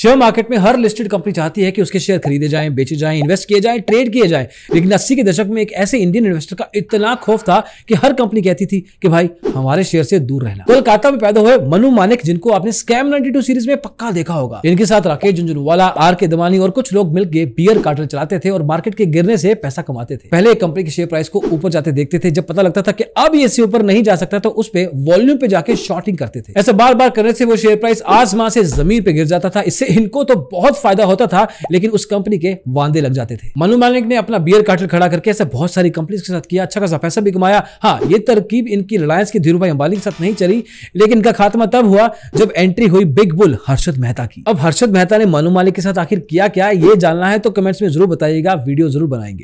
Share market में हर listed company चाहती है कि उसके शेयर खरीदे जाएं, बेचे जाएं, इन्वेस्ट किए जाएं, ट्रेड किए जाएं। लेकिन अस्सी के दशक में एक ऐसे इंडियन इन्वेस्टर का इतना खौफ था कि हर कंपनी कहती थी कि भाई हमारे शेयर से दूर रहना कोलकाता में पैदा हुए मनु मानिक जिनको आपने स्कैम टू सीरीज में पक्का देखा होगा इनके साथ राकेश झुंझुनवाला आर के दमानी और कुछ लोग मिलकर बियर कार्टल चलाते थे और मार्केट के गिरने से पैसा कमाते थे पहले कंपनी के शेयर प्राइस को ऊपर जाते देखते थे जब पता लगता था कि अब ये इससे ऊपर नहीं जा सकता तो उस पर वॉल्यूम पे जाके शॉर्टिंग करते थे ऐसा बार बार करने से वो शेयर प्राइस आसमान से जमीन पे गिर जाता था इससे से इनको तो बहुत फायदा होता था लेकिन उस कंपनी के वादे लग जाते थे मनु मालिक ने अपना बियर कार्टल खड़ा करके ऐसे बहुत सारी कंपनी के साथ किया अच्छा खासा पैसा भी कमाया हाँ ये तरकीब इनकी रिलायंस की धीरू भाई अंबानी के साथ नहीं चली लेकिन इनका खात्मा तब हुआ जब एंट्री हुई बिग बुल हर्षद मेहता की अब हर्षद मेहता ने मनु मालिक के साथ आखिर किया क्या ये जानना है तो कमेंट्स में जरूर बताइएगा वीडियो जरूर बनाएंगे